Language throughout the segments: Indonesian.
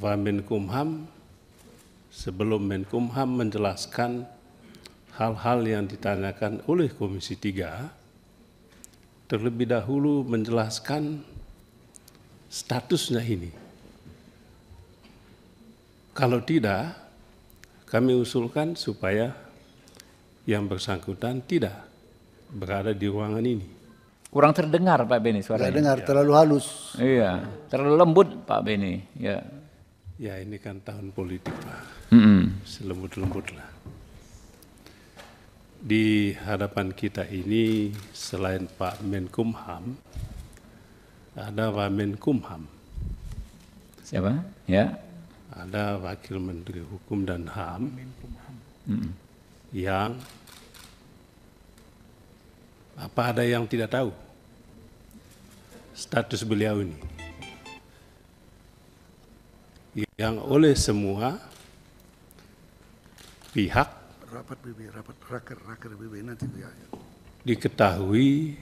wa Menkumham sebelum Menkumham menjelaskan hal-hal yang ditanyakan oleh Komisi 3 terlebih dahulu menjelaskan statusnya ini. Kalau tidak, kami usulkan supaya yang bersangkutan tidak berada di ruangan ini. Kurang terdengar Pak Beni suaranya. Tidak dengar, terlalu halus. Iya, terlalu lembut Pak Beni. Ya. Ya ini kan tahun politik Pak, mm -hmm. selembut-lembut lah. Di hadapan kita ini selain Pak Menkumham, ada Pak Menkumham. Siapa? Ya. Ada Wakil Menteri Hukum dan HAM yang apa ada yang tidak tahu status beliau ini? yang oleh semua pihak rapat BB, rapat raker, raker BB nanti di ya. diketahui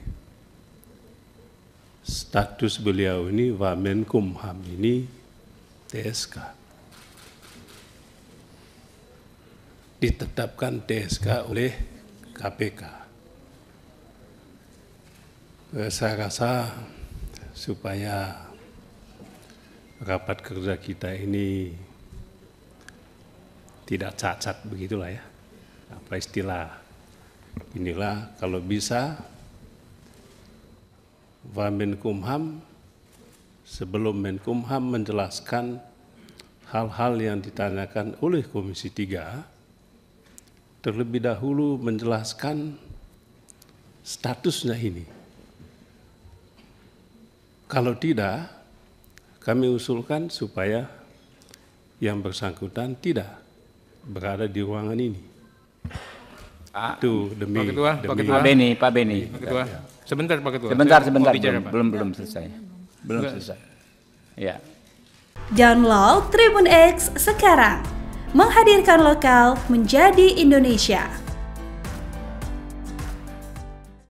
status beliau ini Wamen Kumham ini TSK ditetapkan TSK oleh KPK. Eh, saya rasa supaya rapat kerja kita ini tidak cacat begitulah ya. Apa istilah? Inilah kalau bisa Wamenkumham sebelum Menkumham menjelaskan hal-hal yang ditanyakan oleh Komisi 3 terlebih dahulu menjelaskan statusnya ini. Kalau tidak, kami usulkan supaya yang bersangkutan tidak berada di ruangan ini. Ah, Itu demi Pak Ketua, demi Pak Ketua. Pak Beni, Pak Beni. Pak Ketua. Iya, iya. Sebentar Pak Ketua. Sebentar, sebentar. Bicara, belum, belum, belum selesai. Belum selesai. Ya. Download Tribun X sekarang. Menghadirkan lokal menjadi Indonesia.